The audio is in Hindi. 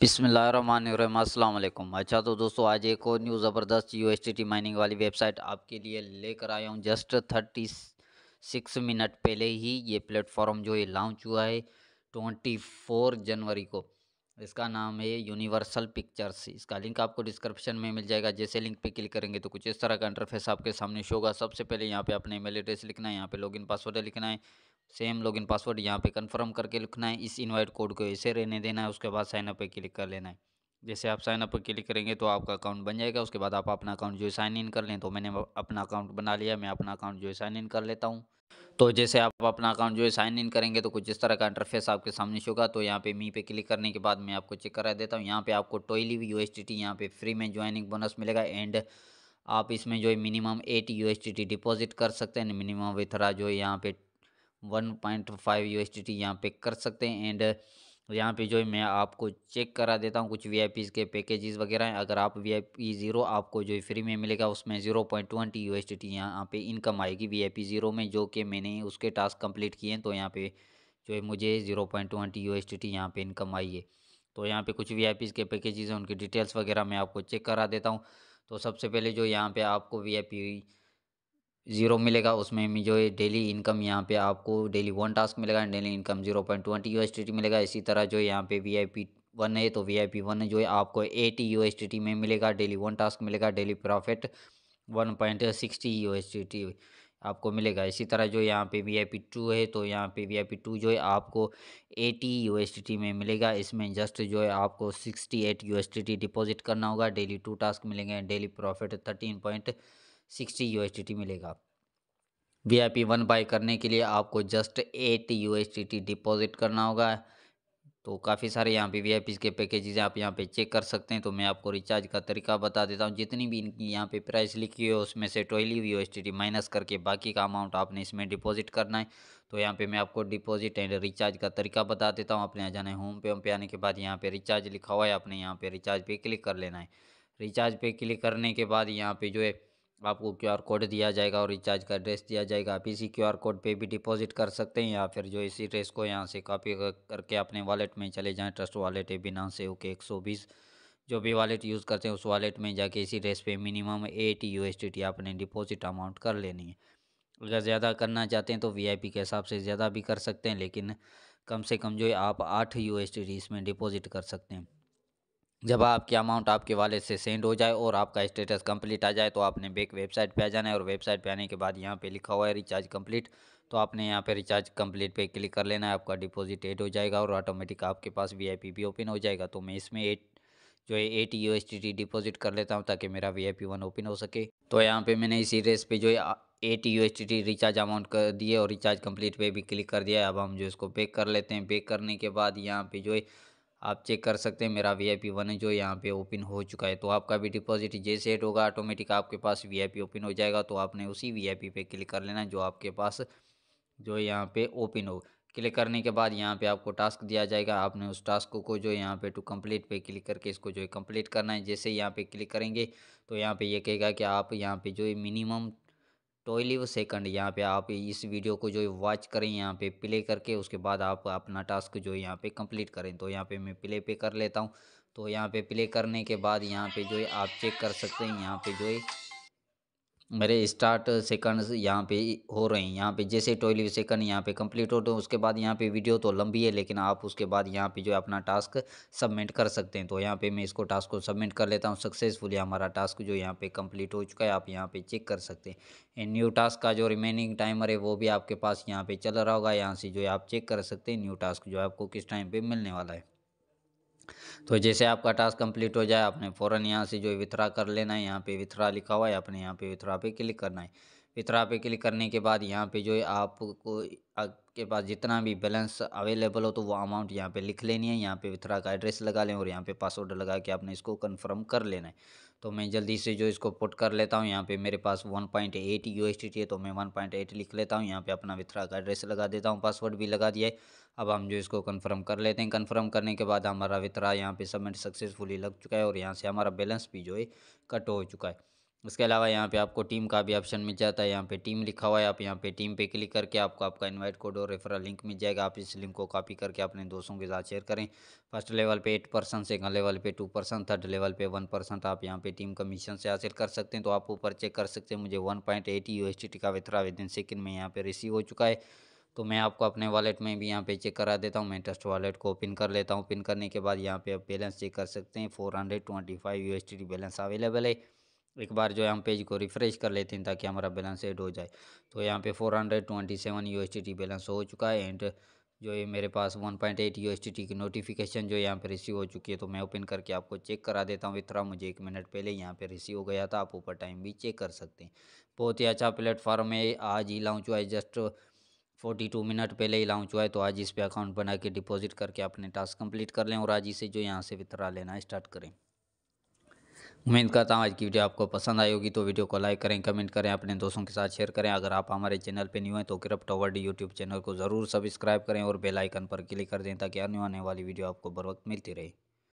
बिसमीम अल्लाम अच्छा तो दोस्तों आज एक और न्यूज़ ज़बरदस्त यू एस टी माइनिंग वाली वेबसाइट आपके लिए लेकर आया हूँ जस्ट थर्टी सिक्स मिनट पहले ही ये प्लेटफॉर्म जो ये लॉन्च हुआ है ट्वेंटी फोर जनवरी को इसका नाम है यूनिवर्सल पिक्चर्स इसका लिंक आपको डिस्क्रिप्शन में मिल जाएगा जैसे लिंक पे क्लिक करेंगे तो कुछ इस तरह का इंटरफेस आपके सामने शो होगा सबसे पहले यहाँ पे अपने ईमेल एड्रेस लिखना है यहाँ पे लॉगिन पासवर्ड लिखना है सेम लॉगिन पासवर्ड यहाँ पे कंफर्म करके लिखना है इस इनवाइट कोड को ऐसे रहने देना है उसके बाद साइनअप पे क्लिक कर लेना है जैसे आप साइनअप पर क्लिक करेंगे तो आपका अकाउंट बन जाएगा उसके बाद आप अपना अकाउंट जो है साइन इन कर लें तो मैंने अपना अकाउंट बना लिया मैं अपना अकाउंट जो है साइन इन कर लेता हूँ तो जैसे आप अपना अकाउंट जो है साइन इन करेंगे तो कुछ इस तरह का इंटरफेस आपके सामने होगा तो यहाँ पे मी पे क्लिक करने के बाद मैं आपको चेक करा देता हूँ यहाँ पे आपको टोयली यू एस टी टी यहाँ पे फ्री में ज्वाइनिंग बोनस मिलेगा एंड आप इसमें जो है minimum eight U S T T deposit कर सकते हैं मिनिमम विथरा जो है यहाँ पे one point five U S यहाँ पे कर सकते हैं एंड यहाँ पे जो है मैं आपको चेक करा देता हूँ कुछ वी के पैकेजेस वगैरह हैं अगर आप वी आई पी ज़ीरो आपको जो है फ्री में मिलेगा उसमें zero point twenty U S T यहाँ पर इनकम आएगी वी आई पी ज़ीरो में जो कि मैंने उसके टास्क कंप्लीट किए हैं तो यहाँ पे जो है मुझे zero point twenty U S T यहाँ पर इनकम आई है तो यहाँ पर कुछ वी आई पीज़ के पैकेजेज़ हैं उनकी डिटेल्स वगैरह मैं आपको चेक करा देता हूँ तो सबसे पहले जो यहाँ पर आपको वी आई पी जीरो मिलेगा उसमें जो है डेली इनकम यहाँ पे आपको डेली वन टास्क मिलेगा daily income zero point twenty U मिलेगा इसी तरह जो यहाँ पे वी आई पी वन है तो वी आई पी वन जो है आपको एटी यू में मिलेगा डेली वन टास्क मिलेगा daily profit one point sixty U आपको मिलेगा इसी तरह जो यहाँ पे वी आई पी टू है तो यहाँ पे वी आई पी टू जो है आपको eighty U S T T में मिलेगा इसमें जस्ट जो है आपको sixty eight U S T T deposit करना होगा डेली टू टास्क मिलेंगे daily profit thirteen point sixty U मिलेगा V I P one buy करने के लिए आपको जस्ट एट यू डिपॉजिट करना होगा तो काफ़ी सारे यहाँ पे वी के पैकेजेज आप यहाँ पे चेक कर सकते हैं तो मैं आपको रिचार्ज का तरीका बता देता हूँ जितनी भी इनकी यहाँ पे प्राइस लिखी है उसमें से ट्वेल्व यू एस माइनस करके बाकी का अमाउंट आपने इसमें डिपॉजिट करना है तो यहाँ पे मैं आपको डिपॉजिट एंड रिचार्ज का तरीका बता देता हूँ आपने यहाँ जाना है होम पे होम पे आने के बाद यहाँ पे रिचार्ज लिखा हुआ है आपने यहाँ पर रिचार्ज पे क्लिक कर लेना है रिचार्ज पे क्लिक करने के बाद यहाँ पे जो है आपको क्यूआर कोड दिया जाएगा और रिचार्ज का एड्रेस दिया जाएगा आप इसी क्यूआर कोड पे भी डिपॉजिट कर सकते हैं या फिर जो इसी एड्रेस को यहाँ से कॉपी करके अपने वालेट में चले जाएँ ट्रस्ट वालेट है बिना से ओके एक सौ बीस जो भी वालेट यूज़ करते हैं उस वालेट में जाके इसी ड्रेस पर minimum eight U S T आपने डिपॉजिट अमाउंट कर लेनी है अगर ज़्यादा करना चाहते हैं तो पी के हिसाब से ज़्यादा भी कर सकते हैं लेकिन कम से कम जो है आप आठ यू एस टी इसमें डिपॉजिट कर सकते हैं जब आपके अमाउंट आपके वाले से सेंड हो जाए और आपका स्टेटस कंप्लीट आ जाए तो आपने बैक वेबसाइट पे आ जाना है और वेबसाइट पे आने के बाद यहाँ पे लिखा हुआ है रिचार्ज कंप्लीट तो आपने यहाँ पे रिचार्ज कंप्लीट पे क्लिक कर लेना है आपका डिपॉजिट एड हो जाएगा और ऑटोमेटिक आपके पास वी भी ओपन हो जाएगा तो मैं इसमें एट जो है eight U S T deposit कर लेता हूँ ताकि मेरा V I P one open हो सके तो यहाँ पे मैंने इसी रेस पे जो है eight U S T recharge amount कर दिए और रिचार्ज कंप्लीट पे भी क्लिक कर दिया है अब हम जो इसको पैक कर लेते हैं पेक करने के बाद यहाँ पे जो है आप चेक कर सकते हैं मेरा वी आई पी वन जो यहाँ पे ओपन हो चुका है तो आपका भी डिपॉजिट जैसे हेट होगा ऑटोमेटिक आपके पास वी आई पी ओपन हो जाएगा तो आपने उसी वी आई पी पे क्लिक कर लेना जो आपके पास जो यहाँ पे ओपन हो क्लिक करने के बाद यहाँ पे आपको टास्क दिया जाएगा आपने उस टास्क को जो यहाँ पे टू कंप्लीट पे क्लिक करके इसको जो है कंप्लीट करना है जैसे यहाँ पे क्लिक करेंगे तो यहाँ पे ये यह कहेगा कि आप यहाँ पे जो मिनिमम ट्वेल्व सेकंड यहाँ पे आप इस वीडियो को जो वॉच करें यहाँ पे प्ले करके उसके बाद आप अपना टास्क जो यहाँ पे कंप्लीट करें तो यहाँ पे मैं प्ले पे कर लेता हूँ तो यहाँ पे प्ले करने के बाद यहाँ पे जो है आप चेक कर सकते हैं यहाँ पे जो है मेरे स्टार्ट सेकंड यहाँ पे हो रहे हैं यहाँ पे जैसे ट्वेल्व सेकंड यहाँ पे कंप्लीट हो तो उसके बाद यहाँ पे वीडियो तो लंबी है लेकिन आप उसके बाद यहाँ पे जो है अपना टास्क सबमिट कर सकते हैं तो यहाँ पे मैं इसको टास्क को सबमिट कर लेता हूँ सक्सेसफुली हमारा टास्क जो यहाँ पे कंप्लीट हो चुका है आप यहाँ पे चेक कर सकते हैं न्यू टास्क का जो रिमेनिंग टाइमर है वो भी आपके पास यहाँ पर चल रहा होगा यहाँ से जो है आप चेक कर सकते हैं न्यू टास्क जो है आपको किस टाइम पर मिलने वाला है तो जैसे आपका टास्क कंप्लीट हो जाए आपने फ़ौरन यहाँ से जो विथरा कर लेना है यहाँ पे विथरा लिखा हुआ है आपने यहाँ पे विथरा पे क्लिक करना है विथरा पे क्लिक करने के बाद यहाँ पे जो है आपको आपके पास जितना भी बैलेंस अवेलेबल हो तो वो अमाउंट यहाँ पे लिख लेनी है यहाँ पे विथरा का एड्रेस लगा लें और यहाँ पे पासवर्ड लगा के आपने इसको कंफर्म कर लेना है तो मैं जल्दी से जो इसको पुट कर लेता हूँ यहाँ पे मेरे पास 1.8 पॉइंट है तो मैं 1.8 लिख लेता हूँ यहाँ पे अपना विथरा का एड्रेस लगा देता हूँ पासवर्ड भी लगा दिया है अब हम जो इसको कंफर्म कर लेते हैं कंफर्म करने के बाद हमारा वितरा यहाँ पे सबमिट सक्सेसफुली लग चुका है और यहाँ से हमारा बैलेंस भी जो है कट हो चुका है इसके अलावा यहाँ पे आपको टीम का भी ऑप्शन मिल जाता है यहाँ पे टीम लिखा हुआ है आप यहाँ पे टीम पे क्लिक करके आपको आपका इनवाइट कोड और रेफरल लिंक मिल जाएगा आप इस लिंक को कॉपी करके अपने दोस्तों के साथ शेयर करें फर्स्ट लेवल पे एट परसेंट सेकंड लेवल पे टू परसेंट थर्ड लेवल पे वन परसेंट आप यहाँ पे टीम कमीशन से हासिल कर सकते हैं तो आप ऊपर चेक कर सकते हैं मुझे वन पॉइंट एटी का वितरा विद इन सेकेंड में यहाँ पर रिसीव हो चुका है तो मैं आपको अपने वॉलेट में भी यहाँ पे चेक करा देता हूँ मैं ट्रस्ट वॉलेट को ओपन कर लेता हूँ ओपन करने के बाद यहाँ पे आप बैलेंस चेक कर सकते हैं four hundred twenty five U S T balance available है एक बार जो है हम पेज को रिफ़्रेश कर लेते हैं ताकि हमारा बैलेंस एड हो जाए तो यहाँ पे four hundred twenty seven U S T balance हो चुका है एंड जो ये मेरे पास one point eight U S T की नोटिफिकेशन जो यहाँ पे रिसीव हो चुकी है तो मैं ओपन करके आपको चेक करा देता हूँ इतना मुझे एक मिनट पहले यहाँ पे रिसीव हो गया था आप ऊपर टाइम भी चेक कर सकते हैं बहुत ही अच्छा प्लेटफॉर्म है आज ही लॉन्च हुआ है जस्ट फोर्टी टू मिनट पहले ही लॉन्च हुआ है तो आज इस पर अकाउंट बना के डिपॉजिट करके अपने टास्क कंप्लीट कर लें और आज इसे जो यहाँ से वितरा लेना स्टार्ट करें उम्मीद करता हूँ आज की वीडियो आपको पसंद आई होगी तो वीडियो को लाइक करें कमेंट करें अपने दोस्तों के साथ शेयर करें अगर आप हमारे चैनल पर न्यू हैं तो क्रप टॉवर डी यूट्यूब चैनल को ज़रूर सब्सक्राइब करें और बेलाइकन पर क्लिक कर दें ताकि आने वाली वीडियो आपको बर वक्त मिलती रहे